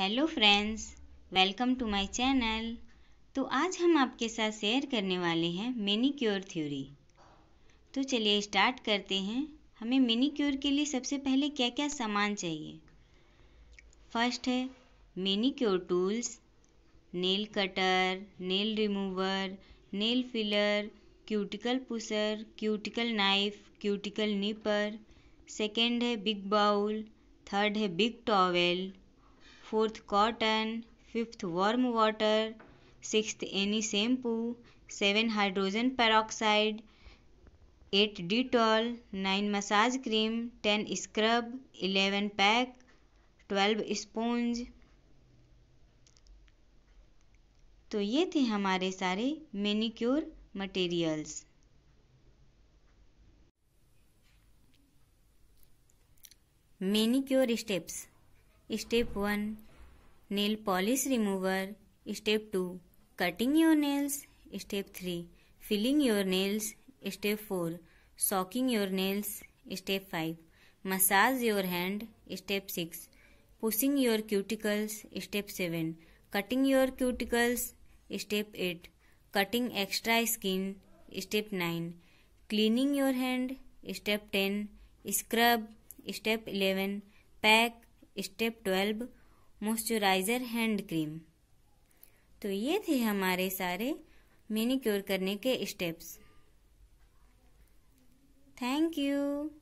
Hello friends welcome to my channel तो आज हम आपके साथ शेयर करने वाले हैं क्योर थ्योरी तो चलिए स्टार्ट करते हैं हमें क्योर के लिए सबसे पहले क्या क्या सामान चाहिए फर्स्ट है cure tools nail cutter nail remover nail filler cuticle pusher cuticle knife cuticle nipper second है बिग बाउल थर्ड है big towel fourth cotton fifth warm water sixth any shampoo seven hydrogen peroxide eight Dettol nine massage cream ten scrub eleven pack twelve sponge तो ये थे हमारे सारे manicure materials manicure steps Step 1 Nail polish remover. Step 2 Cutting your nails. Step 3 Filling your nails. Step 4 Soaking your nails. Step 5 Massage your hand. Step 6 Pushing your cuticles. Step 7 Cutting your cuticles. Step 8 Cutting extra skin. Step 9 Cleaning your hand. Step 10 Scrub. Step 11 Pack step twelve moisturiser hand cream तो ये थे हमारे सारे mini cure करने के steps thank you